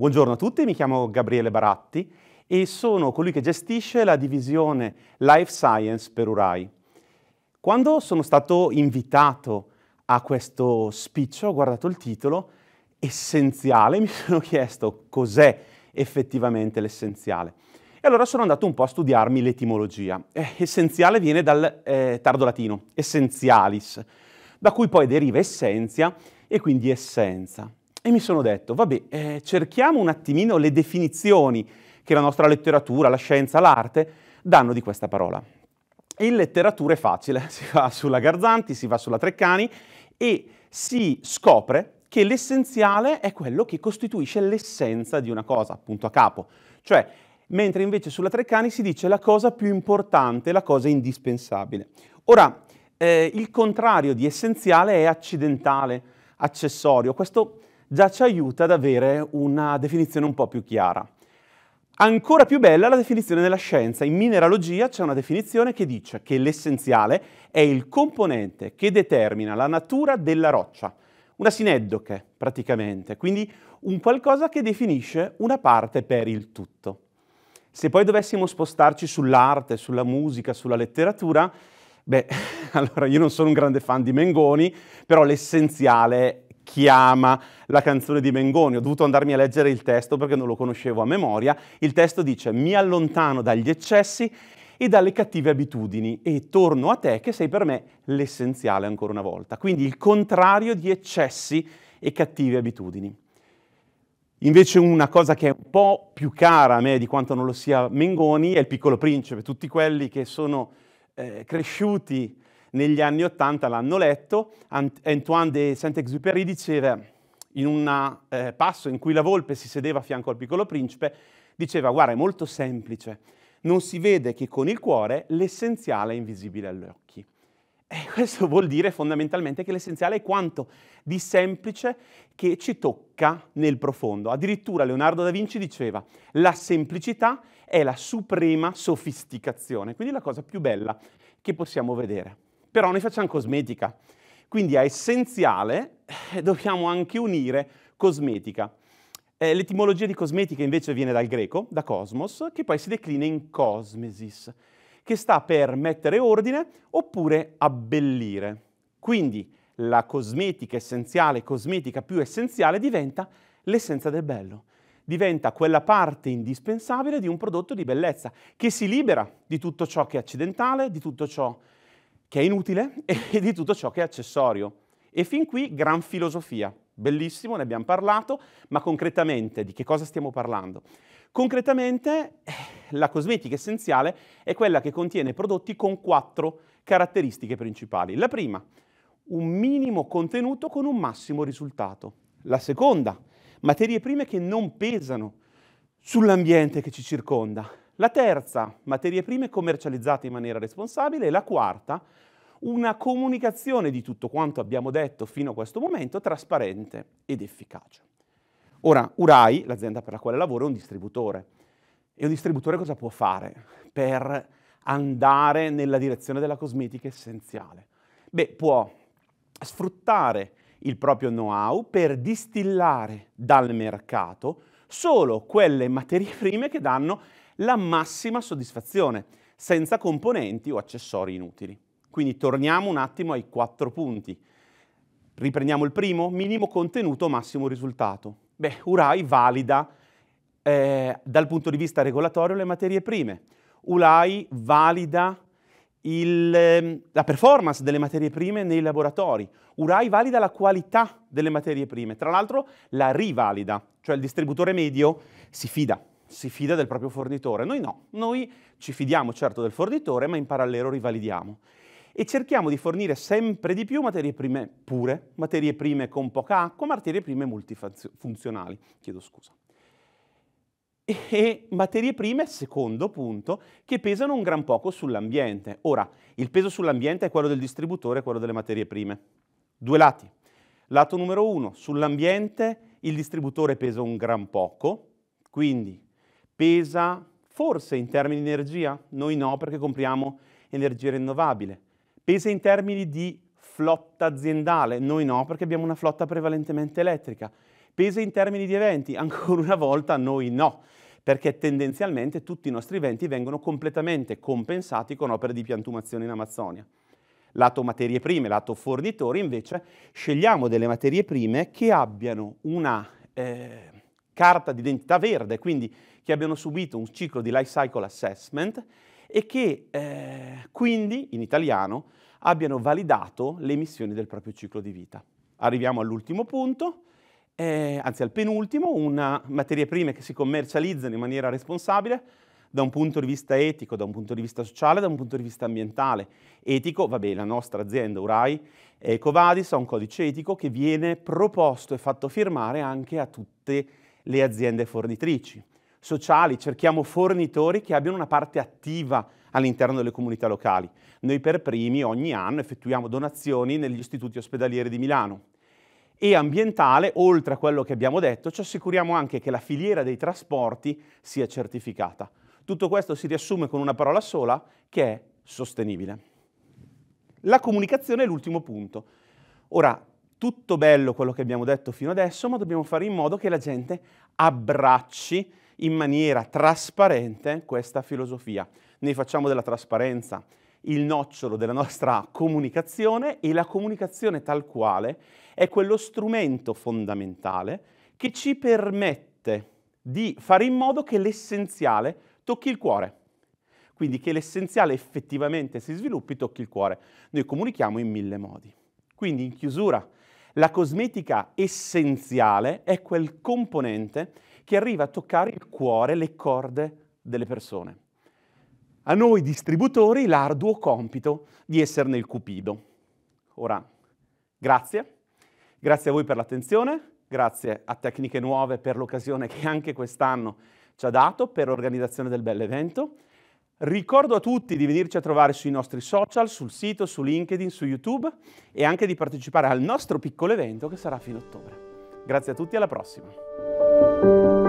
Buongiorno a tutti, mi chiamo Gabriele Baratti e sono colui che gestisce la divisione Life Science per URAI. Quando sono stato invitato a questo spiccio, ho guardato il titolo essenziale, mi sono chiesto cos'è effettivamente l'essenziale. E allora sono andato un po' a studiarmi l'etimologia. Eh, essenziale viene dal eh, tardo latino, essenzialis, da cui poi deriva essenzia e quindi essenza. E mi sono detto, vabbè, eh, cerchiamo un attimino le definizioni che la nostra letteratura, la scienza, l'arte danno di questa parola. In letteratura è facile, si va sulla Garzanti, si va sulla Treccani e si scopre che l'essenziale è quello che costituisce l'essenza di una cosa, punto a capo. Cioè, mentre invece sulla Treccani si dice la cosa più importante, la cosa indispensabile. Ora, eh, il contrario di essenziale è accidentale, accessorio. Questo già ci aiuta ad avere una definizione un po' più chiara. Ancora più bella la definizione della scienza. In mineralogia c'è una definizione che dice che l'essenziale è il componente che determina la natura della roccia, una sineddoche praticamente, quindi un qualcosa che definisce una parte per il tutto. Se poi dovessimo spostarci sull'arte, sulla musica, sulla letteratura, beh, allora io non sono un grande fan di Mengoni, però l'essenziale chiama la canzone di Mengoni. Ho dovuto andarmi a leggere il testo perché non lo conoscevo a memoria. Il testo dice mi allontano dagli eccessi e dalle cattive abitudini e torno a te che sei per me l'essenziale ancora una volta. Quindi il contrario di eccessi e cattive abitudini. Invece una cosa che è un po' più cara a me di quanto non lo sia Mengoni è il piccolo principe, tutti quelli che sono eh, cresciuti negli anni Ottanta l'hanno letto, Antoine de Saint-Exupéry diceva in un eh, passo in cui la volpe si sedeva a fianco al piccolo principe, diceva guarda è molto semplice, non si vede che con il cuore l'essenziale è invisibile agli occhi. E questo vuol dire fondamentalmente che l'essenziale è quanto di semplice che ci tocca nel profondo. Addirittura Leonardo da Vinci diceva la semplicità è la suprema sofisticazione, quindi la cosa più bella che possiamo vedere però noi facciamo cosmetica. Quindi a essenziale eh, dobbiamo anche unire cosmetica. Eh, l'etimologia di cosmetica invece viene dal greco, da cosmos, che poi si declina in cosmesis, che sta per mettere ordine oppure abbellire. Quindi la cosmetica essenziale, cosmetica più essenziale, diventa l'essenza del bello, diventa quella parte indispensabile di un prodotto di bellezza, che si libera di tutto ciò che è accidentale, di tutto ciò che che è inutile, e di tutto ciò che è accessorio. E fin qui gran filosofia. Bellissimo, ne abbiamo parlato, ma concretamente di che cosa stiamo parlando? Concretamente eh, la cosmetica essenziale è quella che contiene prodotti con quattro caratteristiche principali. La prima, un minimo contenuto con un massimo risultato. La seconda, materie prime che non pesano sull'ambiente che ci circonda. La terza, materie prime commercializzate in maniera responsabile. E la quarta, una comunicazione di tutto quanto abbiamo detto fino a questo momento trasparente ed efficace. Ora, Urai, l'azienda per la quale lavoro, è un distributore. E un distributore cosa può fare per andare nella direzione della cosmetica essenziale? Beh, può sfruttare il proprio know-how per distillare dal mercato solo quelle materie prime che danno la massima soddisfazione, senza componenti o accessori inutili. Quindi torniamo un attimo ai quattro punti. Riprendiamo il primo, minimo contenuto, massimo risultato. Beh, URAI valida eh, dal punto di vista regolatorio le materie prime. URAI valida il, ehm, la performance delle materie prime nei laboratori. Urai valida la qualità delle materie prime, tra l'altro la rivalida, cioè il distributore medio si fida, si fida del proprio fornitore. Noi no, noi ci fidiamo certo del fornitore, ma in parallelo rivalidiamo. E cerchiamo di fornire sempre di più materie prime pure, materie prime con poca acqua, materie prime multifunzionali. Chiedo scusa. e materie prime, secondo punto, che pesano un gran poco sull'ambiente. Ora, il peso sull'ambiente è quello del distributore quello delle materie prime. Due lati. Lato numero uno, sull'ambiente il distributore pesa un gran poco, quindi pesa forse in termini di energia, noi no perché compriamo energia rinnovabile, pesa in termini di flotta aziendale, noi no perché abbiamo una flotta prevalentemente elettrica, pesa in termini di eventi, ancora una volta noi no perché tendenzialmente tutti i nostri venti vengono completamente compensati con opere di piantumazione in Amazzonia. Lato materie prime, lato fornitori, invece, scegliamo delle materie prime che abbiano una eh, carta d'identità verde, quindi che abbiano subito un ciclo di life cycle assessment e che eh, quindi, in italiano, abbiano validato le emissioni del proprio ciclo di vita. Arriviamo all'ultimo punto, eh, anzi al penultimo, una materia prima che si commercializzano in maniera responsabile da un punto di vista etico, da un punto di vista sociale, da un punto di vista ambientale. Etico, vabbè, la nostra azienda Urai eh, Covadis ha un codice etico che viene proposto e fatto firmare anche a tutte le aziende fornitrici. Sociali, cerchiamo fornitori che abbiano una parte attiva all'interno delle comunità locali. Noi per primi ogni anno effettuiamo donazioni negli istituti ospedalieri di Milano e ambientale, oltre a quello che abbiamo detto, ci assicuriamo anche che la filiera dei trasporti sia certificata. Tutto questo si riassume con una parola sola che è sostenibile. La comunicazione è l'ultimo punto. Ora, tutto bello quello che abbiamo detto fino adesso, ma dobbiamo fare in modo che la gente abbracci in maniera trasparente questa filosofia. Noi facciamo della trasparenza, il nocciolo della nostra comunicazione e la comunicazione tal quale è quello strumento fondamentale che ci permette di fare in modo che l'essenziale tocchi il cuore. Quindi che l'essenziale effettivamente si sviluppi, tocchi il cuore. Noi comunichiamo in mille modi. Quindi in chiusura, la cosmetica essenziale è quel componente che arriva a toccare il cuore, le corde delle persone a noi distributori l'arduo compito di esserne il cupido. Ora, grazie, grazie a voi per l'attenzione, grazie a Tecniche Nuove per l'occasione che anche quest'anno ci ha dato per l'organizzazione del bell'evento. Ricordo a tutti di venirci a trovare sui nostri social, sul sito, su LinkedIn, su YouTube e anche di partecipare al nostro piccolo evento che sarà a fine ottobre. Grazie a tutti, alla prossima!